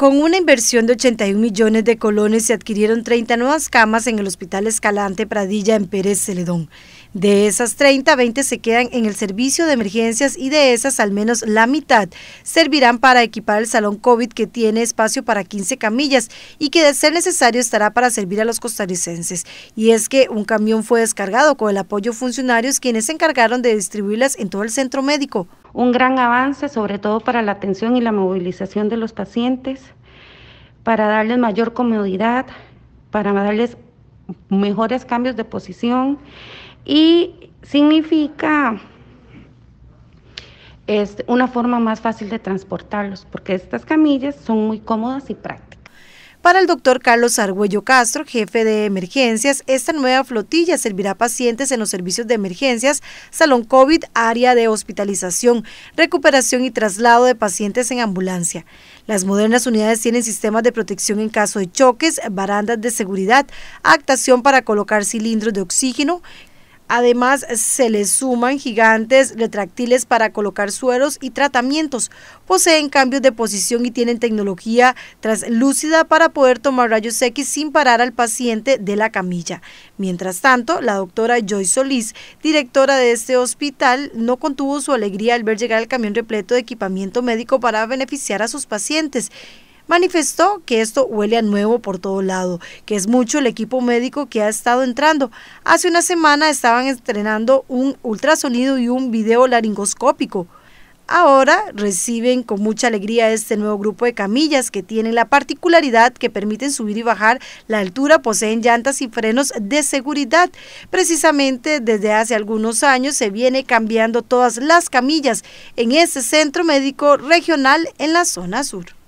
Con una inversión de 81 millones de colones se adquirieron 30 nuevas camas en el Hospital Escalante Pradilla en Pérez Celedón. De esas 30, 20 se quedan en el servicio de emergencias y de esas al menos la mitad servirán para equipar el salón COVID que tiene espacio para 15 camillas y que de ser necesario estará para servir a los costarricenses. Y es que un camión fue descargado con el apoyo de funcionarios quienes se encargaron de distribuirlas en todo el centro médico. Un gran avance, sobre todo para la atención y la movilización de los pacientes, para darles mayor comodidad, para darles mejores cambios de posición y significa es una forma más fácil de transportarlos porque estas camillas son muy cómodas y prácticas. Para el doctor Carlos Argüello Castro, jefe de emergencias, esta nueva flotilla servirá a pacientes en los servicios de emergencias, salón COVID, área de hospitalización, recuperación y traslado de pacientes en ambulancia. Las modernas unidades tienen sistemas de protección en caso de choques, barandas de seguridad, actación para colocar cilindros de oxígeno, Además, se le suman gigantes retráctiles para colocar sueros y tratamientos. Poseen cambios de posición y tienen tecnología translúcida para poder tomar rayos X sin parar al paciente de la camilla. Mientras tanto, la doctora Joy Solís, directora de este hospital, no contuvo su alegría al ver llegar el camión repleto de equipamiento médico para beneficiar a sus pacientes manifestó que esto huele a nuevo por todo lado, que es mucho el equipo médico que ha estado entrando. Hace una semana estaban estrenando un ultrasonido y un video laringoscópico. Ahora reciben con mucha alegría este nuevo grupo de camillas que tienen la particularidad que permiten subir y bajar la altura, poseen llantas y frenos de seguridad. Precisamente desde hace algunos años se viene cambiando todas las camillas en este centro médico regional en la zona sur.